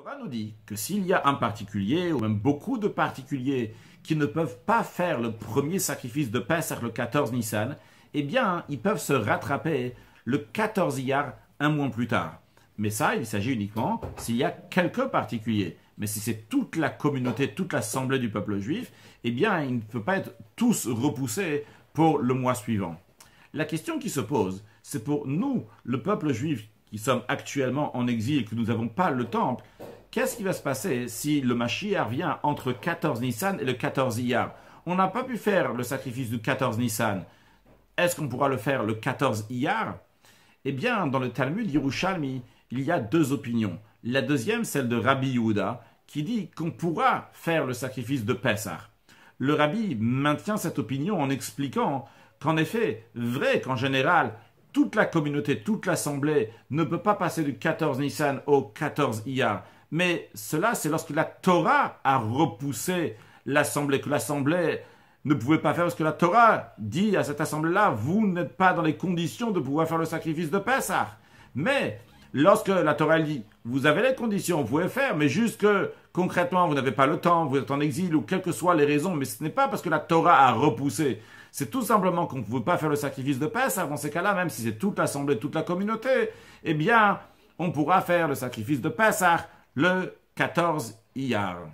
Torah nous dit que s'il y a un particulier, ou même beaucoup de particuliers, qui ne peuvent pas faire le premier sacrifice de Pessah le 14 Nissan, eh bien, ils peuvent se rattraper le 14 Iyar, un mois plus tard. Mais ça, il s'agit uniquement s'il y a quelques particuliers. Mais si c'est toute la communauté, toute l'assemblée du peuple juif, eh bien, ils ne peuvent pas être tous repoussés pour le mois suivant. La question qui se pose, c'est pour nous, le peuple juif qui sommes actuellement en exil, que nous n'avons pas le temple, Qu'est-ce qui va se passer si le Mashiach vient entre 14 Nissan et le 14 Iyar On n'a pas pu faire le sacrifice du 14 Nissan. Est-ce qu'on pourra le faire le 14 Iyar Eh bien, dans le Talmud Yerushalmi, il y a deux opinions. La deuxième, celle de Rabbi Yehuda, qui dit qu'on pourra faire le sacrifice de Pessah. Le Rabbi maintient cette opinion en expliquant qu'en effet, vrai qu'en général, toute la communauté, toute l'assemblée ne peut pas passer du 14 Nissan au 14 Iyar. Mais cela, c'est lorsque la Torah a repoussé l'assemblée, que l'assemblée ne pouvait pas faire parce que la Torah dit à cette assemblée-là, vous n'êtes pas dans les conditions de pouvoir faire le sacrifice de Pessah. Mais lorsque la Torah dit, vous avez les conditions, vous pouvez faire, mais juste que concrètement, vous n'avez pas le temps, vous êtes en exil ou quelles que soient les raisons, mais ce n'est pas parce que la Torah a repoussé. C'est tout simplement qu'on ne veut pas faire le sacrifice de Pessah. Dans ces cas-là, même si c'est toute l'assemblée, toute la communauté, eh bien, on pourra faire le sacrifice de Pessah le 14 hier.